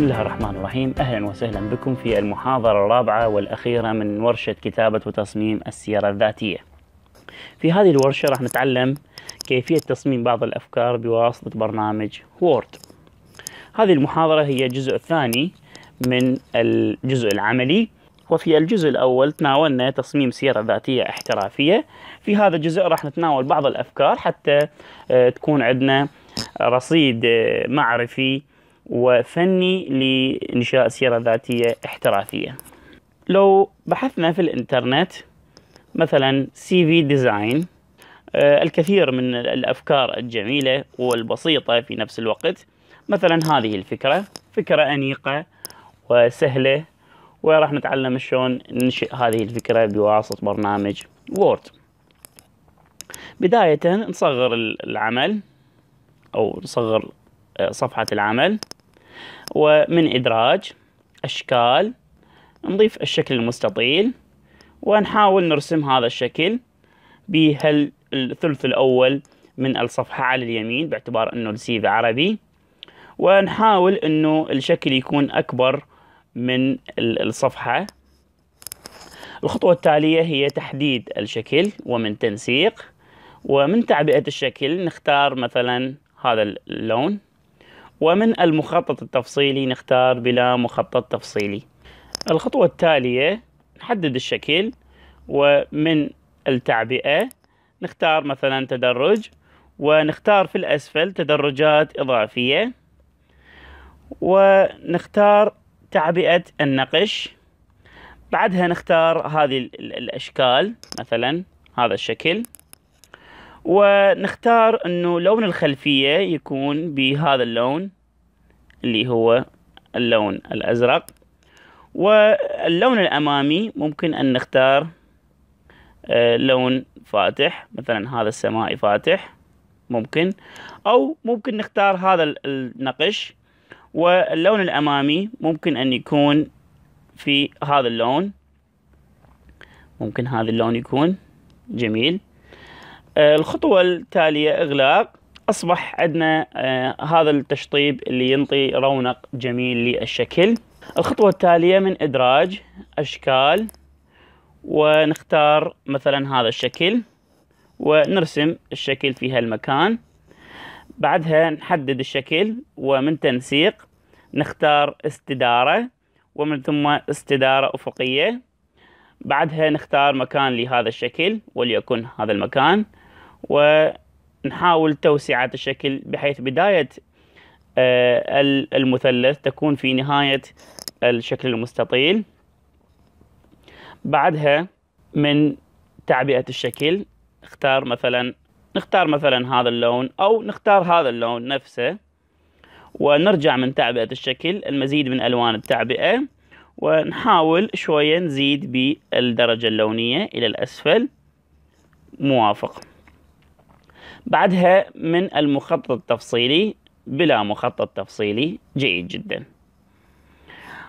بسم الله الرحمن الرحيم أهلا وسهلا بكم في المحاضرة الرابعة والأخيرة من ورشة كتابة وتصميم السيرة الذاتية في هذه الورشة راح نتعلم كيفية تصميم بعض الأفكار بواسطة برنامج وورد هذه المحاضرة هي الجزء الثاني من الجزء العملي وفي الجزء الأول تناولنا تصميم سيرة ذاتية احترافية في هذا الجزء راح نتناول بعض الأفكار حتى آه، تكون عندنا آه، رصيد آه، معرفي وفني لإنشاء سيرة ذاتية احترافية لو بحثنا في الإنترنت مثلا سي في ديزاين آه، الكثير من الأفكار الجميلة والبسيطة في نفس الوقت مثلا هذه الفكرة فكرة أنيقة وسهلة وراح نتعلم شلون ننشئ هذه الفكرة بواسطة برنامج وورد بداية نصغر العمل أو نصغر آه، صفحة العمل ومن إدراج أشكال نضيف الشكل المستطيل ونحاول نرسم هذا الشكل بهالثلث الأول من الصفحة على اليمين باعتبار أنه السيف عربي ونحاول أنه الشكل يكون أكبر من الصفحة الخطوة التالية هي تحديد الشكل ومن تنسيق ومن تعبئة الشكل نختار مثلا هذا اللون ومن المخطط التفصيلي نختار بلا مخطط تفصيلي الخطوة التالية نحدد الشكل ومن التعبئة نختار مثلا تدرج ونختار في الأسفل تدرجات إضافية ونختار تعبئة النقش بعدها نختار هذه الأشكال مثلا هذا الشكل ونختار انه لون الخلفية يكون بهذا اللون اللي هو اللون الازرق واللون الامامي ممكن ان نختار آه، لون فاتح مثلا هذا السمائي فاتح ممكن او ممكن نختار هذا النقش واللون الامامي ممكن ان يكون في هذا اللون ممكن هذا اللون يكون جميل آه، الخطوة التالية إغلاق أصبح عندنا آه، هذا التشطيب اللي ينطي رونق جميل للشكل الخطوة التالية من إدراج أشكال ونختار مثلا هذا الشكل ونرسم الشكل في هالمكان بعدها نحدد الشكل ومن تنسيق نختار استدارة ومن ثم استدارة أفقية بعدها نختار مكان لهذا الشكل وليكن هذا المكان ونحاول توسعة الشكل بحيث بداية آه، المثلث تكون في نهاية الشكل المستطيل بعدها من تعبئة الشكل اختار مثلا نختار مثلا هذا اللون أو نختار هذا اللون نفسه ونرجع من تعبئة الشكل المزيد من ألوان التعبئة ونحاول شوية نزيد بالدرجة اللونية إلى الأسفل موافق بعدها من المخطط التفصيلي بلا مخطط تفصيلي جيد جدا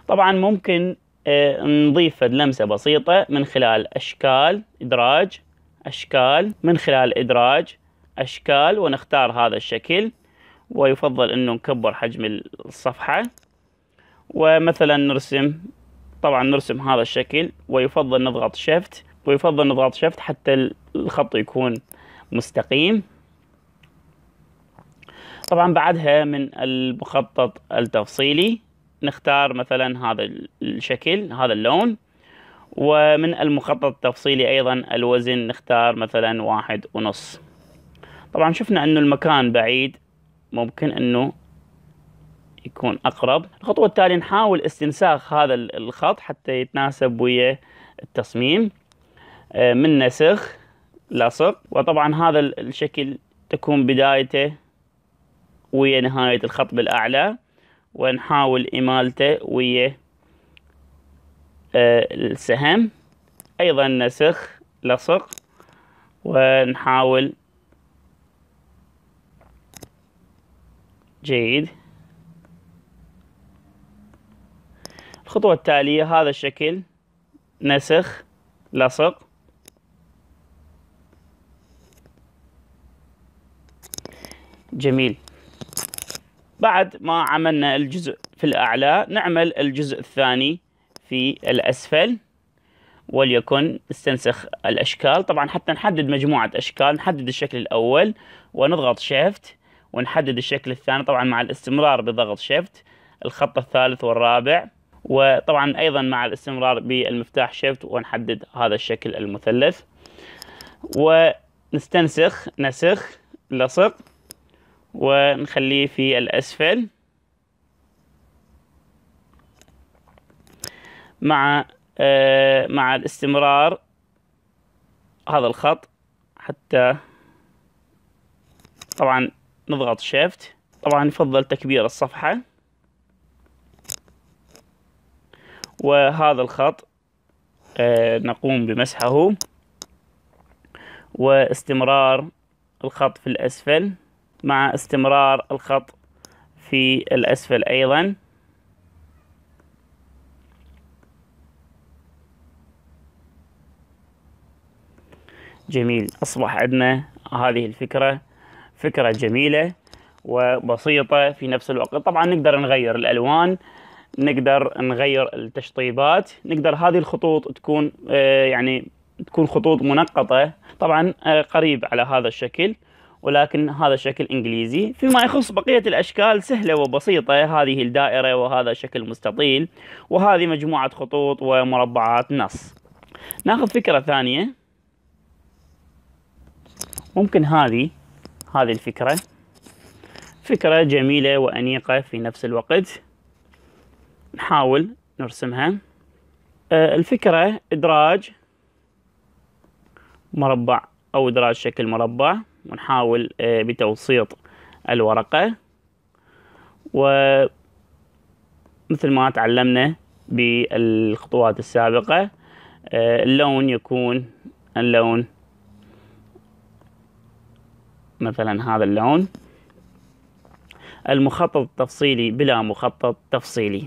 طبعا ممكن آه، نضيف لمسة بسيطة من خلال أشكال إدراج أشكال من خلال إدراج أشكال ونختار هذا الشكل ويفضل أنه نكبر حجم الصفحة ومثلا نرسم طبعا نرسم هذا الشكل ويفضل نضغط شفت ويفضل نضغط شفت حتى الخط يكون مستقيم طبعا بعدها من المخطط التفصيلي نختار مثلا هذا الشكل هذا اللون ومن المخطط التفصيلي أيضا الوزن نختار مثلا واحد ونص طبعا شفنا أنه المكان بعيد ممكن أنه يكون أقرب الخطوة التالية نحاول استنساخ هذا الخط حتى يتناسب ويا التصميم آه، من نسخ لصق وطبعا هذا الشكل تكون بدايته ويا نهاية الخط بالأعلى ونحاول إمالته ويا آه، السهم أيضا نسخ لصق ونحاول جيد الخطوة التالية هذا الشكل نسخ لصق جميل بعد ما عملنا الجزء في الأعلى نعمل الجزء الثاني في الأسفل وليكن نستنسخ الأشكال طبعا حتى نحدد مجموعة أشكال نحدد الشكل الأول ونضغط شيفت ونحدد الشكل الثاني طبعا مع الاستمرار بضغط شيفت الخط الثالث والرابع وطبعا أيضا مع الاستمرار بالمفتاح شيفت ونحدد هذا الشكل المثلث ونستنسخ نسخ لصق ونخليه في الأسفل مع آه مع الاستمرار هذا الخط حتى طبعا نضغط شيفت طبعا يفضل تكبير الصفحة وهذا الخط آه نقوم بمسحه واستمرار الخط في الأسفل مع استمرار الخط في الأسفل أيضا جميل أصبح عندنا هذه الفكرة فكرة جميلة وبسيطة في نفس الوقت طبعا نقدر نغير الألوان نقدر نغير التشطيبات نقدر هذه الخطوط تكون آه، يعني تكون خطوط منقطة طبعا آه، قريب على هذا الشكل ولكن هذا شكل انجليزي فيما يخص بقية الاشكال سهلة وبسيطة هذه الدائرة وهذا شكل مستطيل وهذه مجموعة خطوط ومربعات نص ناخذ فكرة ثانية ممكن هذه هذه الفكرة فكرة جميلة وأنيقة في نفس الوقت نحاول نرسمها أه، الفكرة إدراج مربع أو إدراج شكل مربع ونحاول آه، بتوسيط الورقة ومثل ما تعلمنا بالخطوات السابقة آه، اللون يكون اللون مثلا هذا اللون المخطط التفصيلي بلا مخطط تفصيلي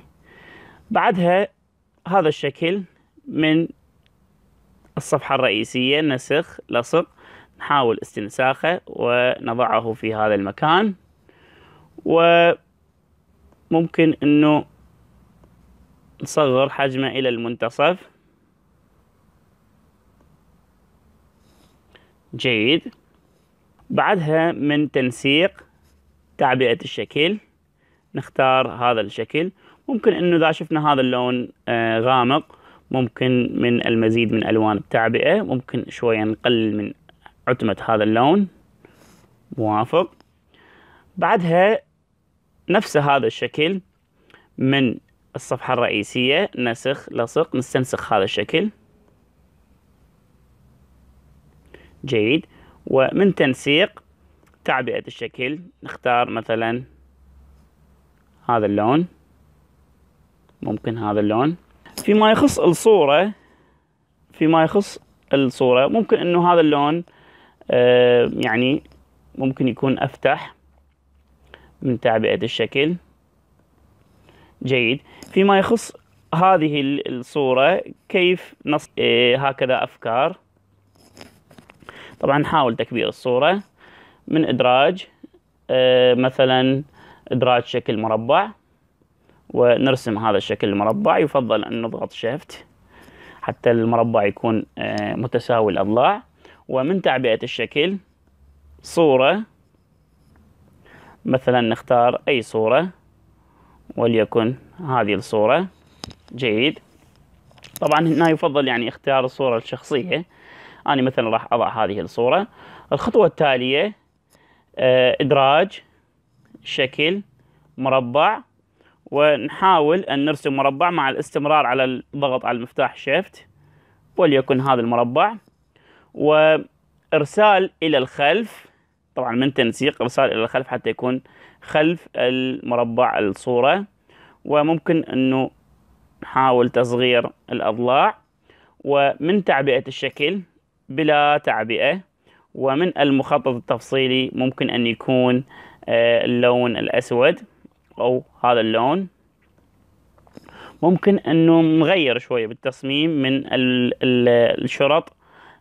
بعدها هذا الشكل من الصفحة الرئيسية نسخ لصق نحاول استنساخه ونضعه في هذا المكان وممكن انه نصغر حجمه الى المنتصف جيد بعدها من تنسيق تعبئة الشكل نختار هذا الشكل ممكن انه اذا شفنا هذا اللون آه، غامق ممكن من المزيد من الوان التعبئة ممكن شوية نقلل من عتمة هذا اللون موافق بعدها نفس هذا الشكل من الصفحة الرئيسية نسخ لصق نستنسخ هذا الشكل جيد ومن تنسيق تعبئة الشكل نختار مثلا هذا اللون ممكن هذا اللون فيما يخص الصورة فيما يخص الصورة ممكن انه هذا اللون آه، يعني ممكن يكون أفتح من تعبئة الشكل جيد فيما يخص هذه الصورة كيف نص آه، هكذا أفكار طبعا نحاول تكبير الصورة من إدراج آه، مثلا إدراج شكل مربع ونرسم هذا الشكل المربع يفضل أن نضغط شيفت حتى المربع يكون متساوي الأضلاع ومن تعبئة الشكل صورة مثلا نختار أي صورة وليكن هذه الصورة جيد طبعا هنا يفضل يعني اختيار الصورة الشخصية أنا مثلا راح أضع هذه الصورة الخطوة التالية آه، إدراج شكل مربع ونحاول أن نرسم مربع مع الاستمرار على الضغط على المفتاح شيفت وليكن هذا المربع وارسال الى الخلف طبعا من تنسيق ارسال الى الخلف حتى يكون خلف المربع الصوره وممكن انه نحاول تصغير الاضلاع ومن تعبئه الشكل بلا تعبئه ومن المخطط التفصيلي ممكن ان يكون آه، اللون الاسود او هذا اللون ممكن انه نغير شويه بالتصميم من الشرط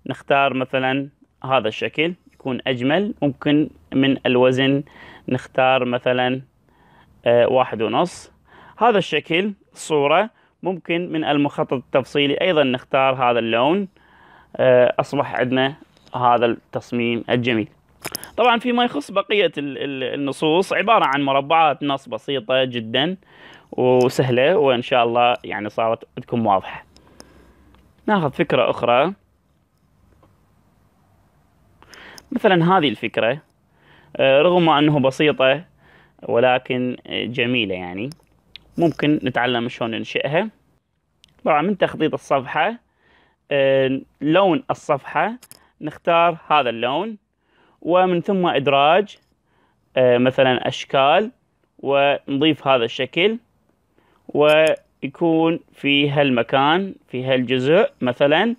نختار مثلا هذا الشكل يكون أجمل ممكن من الوزن نختار مثلا آه، واحد ونص هذا الشكل صورة ممكن من المخطط التفصيلي أيضا نختار هذا اللون آه، أصبح عندنا هذا التصميم الجميل طبعا فيما يخص بقية النصوص عبارة عن مربعات نص بسيطة جدا وسهلة وإن شاء الله يعني صارت تكون واضحة ناخذ فكرة أخرى مثلا هذه الفكرة آه، رغم أنه بسيطة ولكن آه، جميلة يعني ممكن نتعلم شلون ننشئها طبعا من تخطيط الصفحة آه، لون الصفحة نختار هذا اللون ومن ثم إدراج مثلا أشكال ونضيف هذا الشكل ويكون في هالمكان في هالجزء مثلا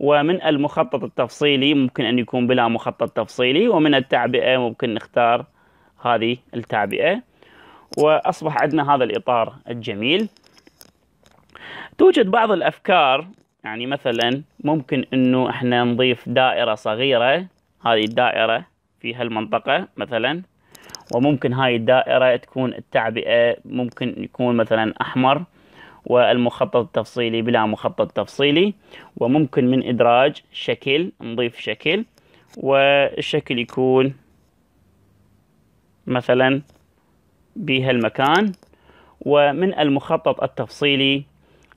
ومن المخطط التفصيلي ممكن أن يكون بلا مخطط تفصيلي ومن التعبئة ممكن نختار هذه التعبئة وأصبح عندنا هذا الإطار الجميل توجد بعض الأفكار يعني مثلا ممكن أنه إحنا نضيف دائرة صغيرة هذه الدائرة في هالمنطقة مثلا وممكن هاي الدائرة تكون التعبئة ممكن يكون مثلا أحمر والمخطط التفصيلي بلا مخطط تفصيلي وممكن من إدراج شكل نضيف شكل والشكل يكون مثلا بهالمكان ومن المخطط التفصيلي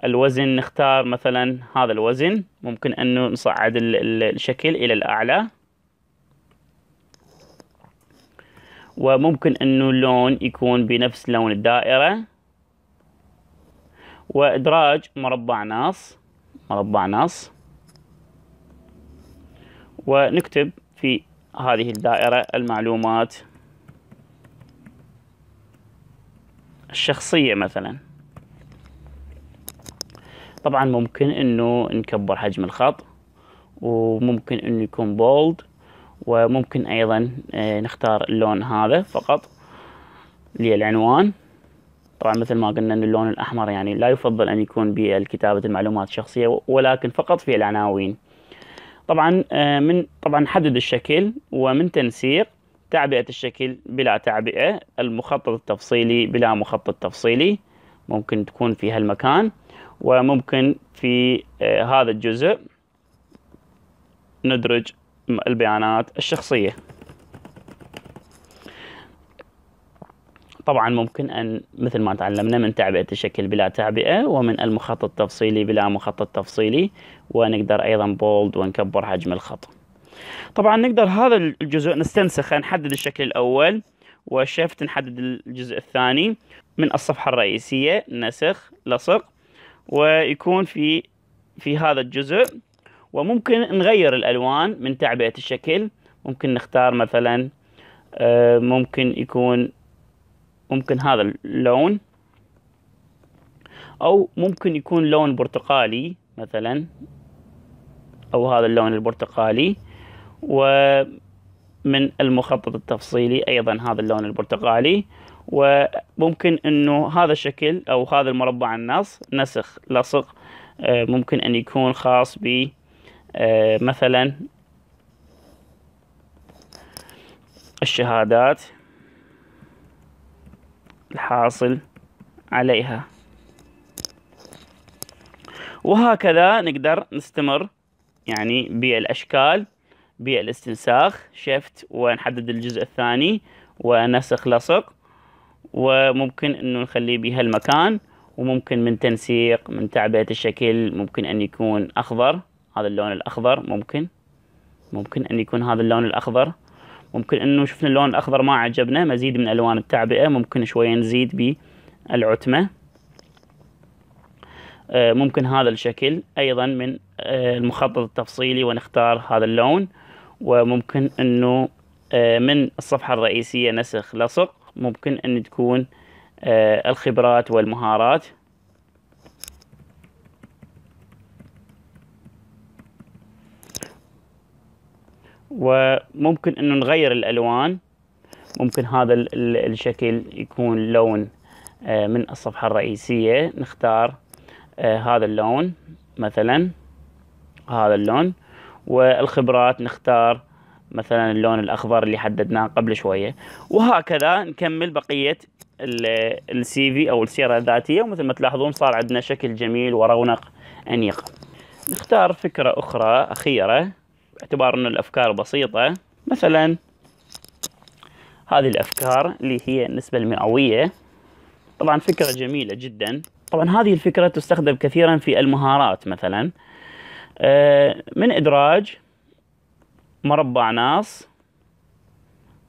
الوزن نختار مثلا هذا الوزن ممكن أنه نصعد الشكل إلى الأعلى وممكن أنه اللون يكون بنفس لون الدائرة وإدراج مربع ناص مربع ناص ونكتب في هذه الدائرة المعلومات الشخصية مثلا طبعا ممكن انه نكبر حجم الخط وممكن انه يكون بولد وممكن ايضا آه، نختار اللون هذا فقط للعنوان طبعا مثل ما قلنا ان اللون الاحمر يعني لا يفضل ان يكون بكتابه المعلومات الشخصيه ولكن فقط في العناوين طبعا آه، من طبعا حدد الشكل ومن تنسيق تعبئه الشكل بلا تعبئه المخطط التفصيلي بلا مخطط تفصيلي ممكن تكون في هالمكان وممكن في آه، هذا الجزء ندرج البيانات الشخصيه طبعا ممكن أن مثل ما تعلمنا من تعبئة الشكل بلا تعبئة ومن المخطط التفصيلي بلا مخطط تفصيلي ونقدر أيضا بولد ونكبر حجم الخط طبعا نقدر هذا الجزء نستنسخه نحدد الشكل الأول وشفت نحدد الجزء الثاني من الصفحة الرئيسية نسخ لصق ويكون في في هذا الجزء وممكن نغير الألوان من تعبئة الشكل ممكن نختار مثلا آه، ممكن يكون ممكن هذا اللون أو ممكن يكون لون برتقالي مثلا أو هذا اللون البرتقالي ومن المخطط التفصيلي أيضا هذا اللون البرتقالي وممكن أنه هذا الشكل أو هذا المربع النص نسخ لصق آه، ممكن أن يكون خاص ب آه، مثلا الشهادات الحاصل عليها وهكذا نقدر نستمر يعني بالأشكال بالاستنساخ شيفت ونحدد الجزء الثاني ونسخ لصق وممكن انه نخليه بهالمكان وممكن من تنسيق من تعبئة الشكل ممكن ان يكون اخضر هذا اللون الاخضر ممكن ممكن ان يكون هذا اللون الاخضر ممكن انه شفنا اللون الاخضر ما عجبنا مزيد من الوان التعبئه ممكن شويه نزيد بالعتمه آه، ممكن هذا الشكل ايضا من آه، المخطط التفصيلي ونختار هذا اللون وممكن انه آه، من الصفحه الرئيسيه نسخ لصق ممكن ان تكون الخبرات والمهارات وممكن انه نغير الالوان ممكن هذا الشكل يكون لون آه، من الصفحة الرئيسية نختار آه، هذا اللون مثلا هذا اللون والخبرات نختار مثلا اللون الأخضر اللي حددناه قبل شوية وهكذا نكمل بقية السي في أو السيرة الذاتية ومثل ما تلاحظون صار عندنا شكل جميل ورونق أنيق نختار فكرة أخرى أخيرة باعتبار أن الأفكار بسيطة مثلا هذه الأفكار اللي هي النسبة المئوية طبعا فكرة جميلة جدا طبعا هذه الفكرة تستخدم كثيرا في المهارات مثلا آه، من إدراج مربع ناص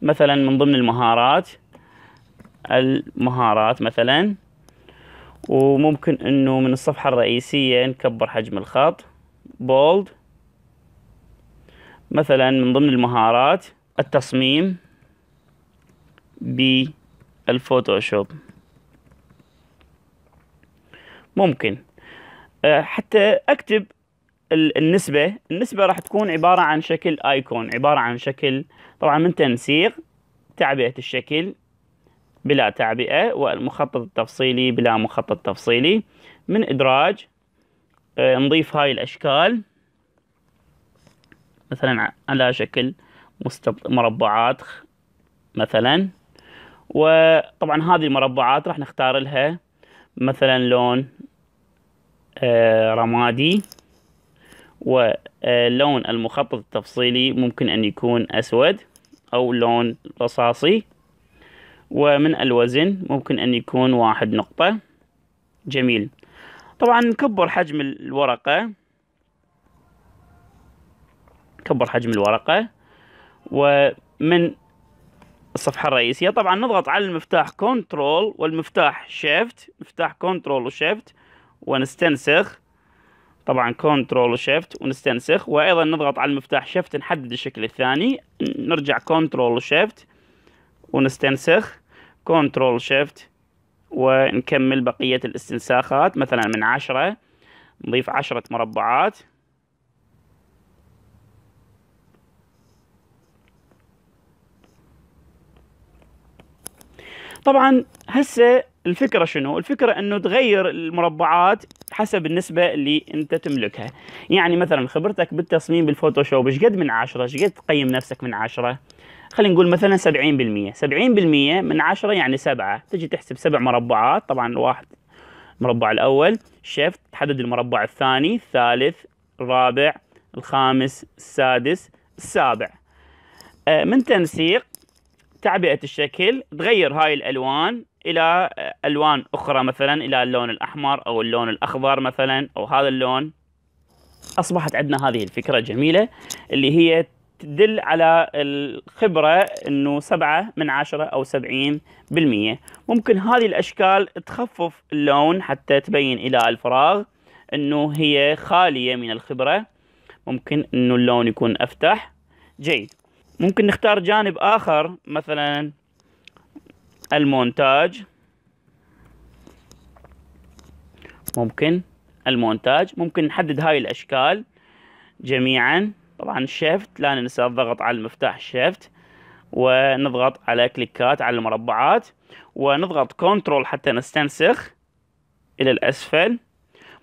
مثلا من ضمن المهارات المهارات مثلا وممكن انه من الصفحة الرئيسية نكبر حجم الخط بولد مثلا من ضمن المهارات التصميم بالفوتوشوب ممكن آه، حتى اكتب النسبة النسبة راح تكون عبارة عن شكل ايكون عبارة عن شكل طبعا من تنسيق تعبئة الشكل بلا تعبئة والمخطط التفصيلي بلا مخطط تفصيلي من ادراج آه، نضيف هاي الاشكال مثلا على شكل مربعات مثلا وطبعا هذه المربعات راح نختار لها مثلا لون آه، رمادي ولون آه، المخطط التفصيلي ممكن أن يكون أسود أو لون رصاصي ومن الوزن ممكن أن يكون واحد نقطة جميل طبعا نكبر حجم الورقة نكبر حجم الورقة ومن الصفحة الرئيسية طبعا نضغط على المفتاح كنترول والمفتاح شيفت مفتاح كنترول وشيفت ونستنسخ طبعا كنترول وشيفت ونستنسخ وايضا نضغط على المفتاح شيفت نحدد الشكل الثاني نرجع كنترول وشيفت ونستنسخ كنترول شيفت ونكمل بقية الاستنساخات مثلا من عشرة نضيف عشرة مربعات طبعا هسه الفكره شنو الفكره انه تغير المربعات حسب النسبه اللي انت تملكها يعني مثلا خبرتك بالتصميم بالفوتوشوب ايش قد من عشرة ايش قد تقيم نفسك من عشرة خلينا نقول مثلا 70% 70% من عشرة يعني سبعة تجي تحسب سبع مربعات طبعا واحد المربع الاول شفت تحدد المربع الثاني الثالث الرابع الخامس السادس السابع آه، من تنسيق تعبئة الشكل تغير هاي الألوان إلى آه، ألوان أخرى مثلا إلى اللون الأحمر أو اللون الأخضر مثلا أو هذا اللون أصبحت عندنا هذه الفكرة جميلة اللي هي تدل على الخبرة أنه سبعة من عشرة أو سبعين بالمية ممكن هذه الأشكال تخفف اللون حتى تبين إلى الفراغ أنه هي خالية من الخبرة ممكن أنه اللون يكون أفتح جيد ممكن نختار جانب آخر مثلا المونتاج ممكن المونتاج ممكن نحدد هاي الأشكال جميعا طبعا شيفت لا ننسى الضغط على المفتاح شيفت ونضغط على كليكات على المربعات ونضغط كنترول حتى نستنسخ إلى الأسفل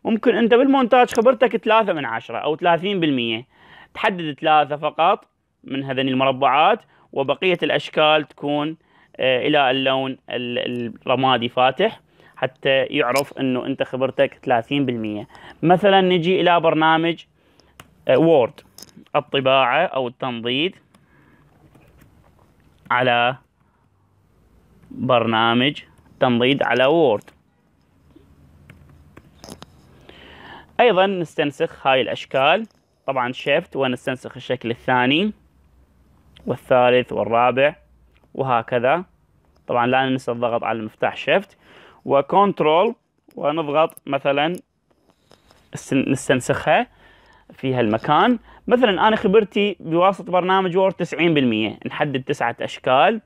ممكن أنت بالمونتاج خبرتك ثلاثة من عشرة أو ثلاثين بالمية تحدد ثلاثة فقط من هذين المربعات وبقية الأشكال تكون آه، إلى اللون الرمادي فاتح حتى يعرف أنه أنت خبرتك 30% مثلا نجي إلى برنامج وورد آه، الطباعة أو التنضيد على برنامج تنضيد على وورد ايضا نستنسخ هاي الاشكال طبعا شيفت ونستنسخ الشكل الثاني والثالث والرابع وهكذا طبعا لا ننسى الضغط على المفتاح شيفت وكنترول ونضغط مثلا نستنسخها في هالمكان مثلا انا خبرتي بواسطه برنامج وورد 90% نحدد تسعه اشكال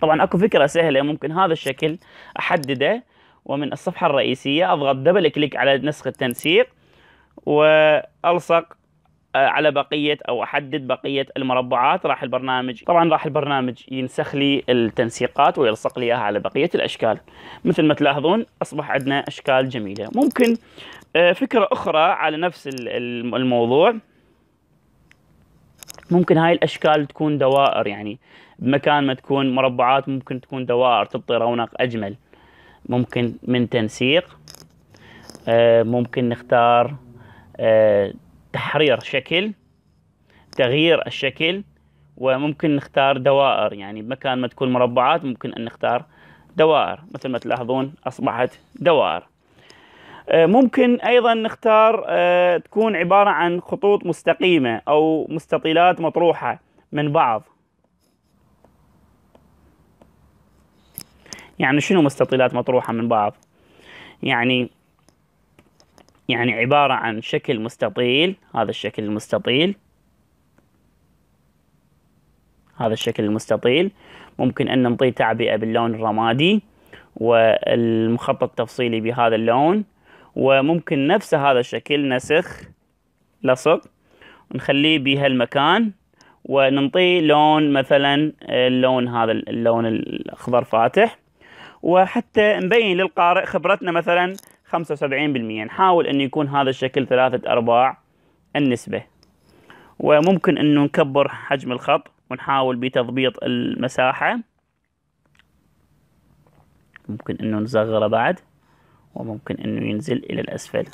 طبعا اكو فكره سهله ممكن هذا الشكل احدده ومن الصفحه الرئيسيه اضغط دبل كليك على نسخ التنسيق والصق آه، على بقيه او احدد بقيه المربعات راح البرنامج طبعا راح البرنامج ينسخ لي التنسيقات ويلصق لي اياها على بقيه الاشكال مثل ما تلاحظون اصبح عندنا اشكال جميله ممكن آه، فكره اخرى على نفس الموضوع ممكن هاي الاشكال تكون دوائر يعني بمكان ما تكون مربعات ممكن تكون دوائر تعطي رونق اجمل ممكن من تنسيق آه، ممكن نختار تحرير شكل تغيير الشكل وممكن نختار دوائر يعني مكان ما تكون مربعات ممكن أن نختار دوائر مثل ما تلاحظون أصبحت دوائر آه، ممكن أيضا نختار آه، تكون عبارة عن خطوط مستقيمة أو مستطيلات مطروحة من بعض يعني شنو مستطيلات مطروحة من بعض يعني يعني عبارة عن شكل مستطيل هذا الشكل المستطيل هذا الشكل المستطيل ممكن أن نعطيه تعبئة باللون الرمادي والمخطط التفصيلي بهذا اللون وممكن نفس هذا الشكل نسخ لصق نخليه بهالمكان وننطيه لون مثلا اللون هذا اللون الأخضر فاتح وحتى نبين للقارئ خبرتنا مثلا 75% نحاول انه يكون هذا الشكل ثلاثة ارباع النسبة وممكن انه نكبر حجم الخط ونحاول بتضبيط المساحة ممكن انه نصغره بعد وممكن انه ينزل الى الاسفل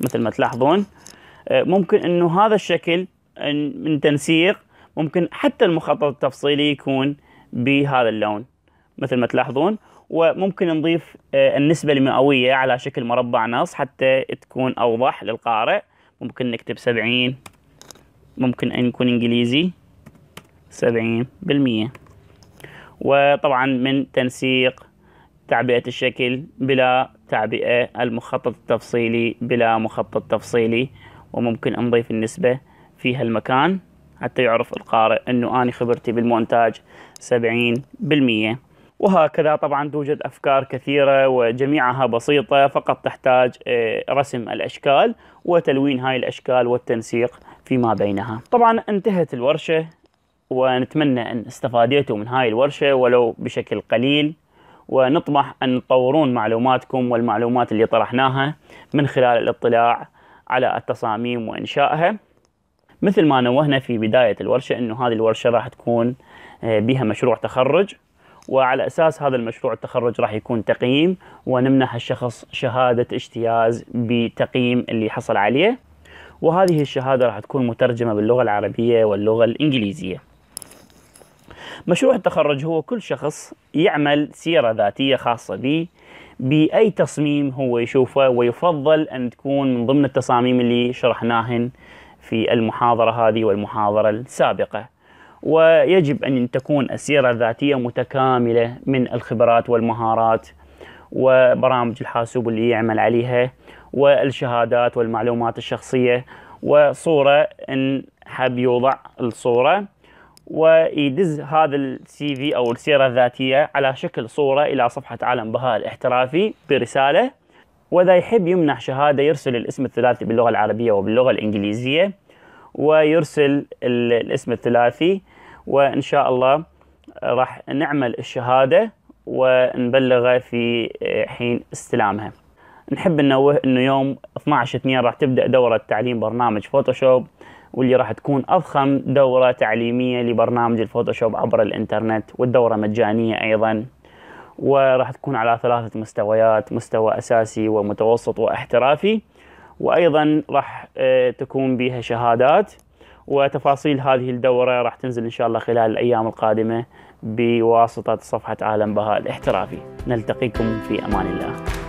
مثل ما تلاحظون آه، ممكن انه هذا الشكل آه، من تنسيق ممكن حتى المخطط التفصيلي يكون بهذا اللون مثل ما تلاحظون وممكن نضيف آه، النسبة المئوية على شكل مربع نص حتى تكون أوضح للقارئ ممكن نكتب سبعين ممكن أن يكون إنجليزي سبعين بالمية وطبعا من تنسيق تعبئة الشكل بلا تعبئة المخطط التفصيلي بلا مخطط تفصيلي وممكن نضيف النسبة في هالمكان حتى يعرف القارئ أنه أنا خبرتي بالمونتاج سبعين بالمية وهكذا طبعا توجد أفكار كثيرة وجميعها بسيطة فقط تحتاج آه، رسم الأشكال وتلوين هاي الأشكال والتنسيق فيما بينها طبعا انتهت الورشة ونتمنى أن استفاديتوا من هاي الورشة ولو بشكل قليل ونطمح أن تطورون معلوماتكم والمعلومات اللي طرحناها من خلال الاطلاع على التصاميم وإنشائها مثل ما نوهنا في بداية الورشة أنه هذه الورشة راح تكون آه، بها مشروع تخرج وعلى اساس هذا المشروع التخرج راح يكون تقييم ونمنح الشخص شهاده اجتياز بتقييم اللي حصل عليه وهذه الشهاده راح تكون مترجمه باللغه العربيه واللغه الانجليزيه مشروع التخرج هو كل شخص يعمل سيره ذاتيه خاصه به بأي تصميم هو يشوفه ويفضل أن تكون من ضمن التصاميم اللي شرحناهن في المحاضرة هذه والمحاضرة السابقة ويجب أن تكون السيرة الذاتية متكاملة من الخبرات والمهارات وبرامج الحاسوب اللي يعمل عليها والشهادات والمعلومات الشخصية وصورة إن حب يوضع الصورة ويدز هذا السي في أو السيرة الذاتية على شكل صورة إلى صفحة عالم بهاء الاحترافي برسالة وإذا يحب يمنح شهادة يرسل الاسم الثلاثي باللغة العربية وباللغة الإنجليزية ويرسل الاسم الثلاثي وان شاء الله راح نعمل الشهاده ونبلغه في آه، حين استلامها. نحب ننوه انه يوم 12 2 راح تبدا دوره تعليم برنامج فوتوشوب واللي راح تكون اضخم دوره تعليميه لبرنامج الفوتوشوب عبر الانترنت والدوره مجانيه ايضا وراح تكون على ثلاثه مستويات مستوى اساسي ومتوسط واحترافي وايضا راح آه، تكون بها شهادات وتفاصيل هذه الدوره راح تنزل ان شاء الله خلال الايام القادمه بواسطه صفحه عالم بهاء الاحترافي نلتقيكم في امان الله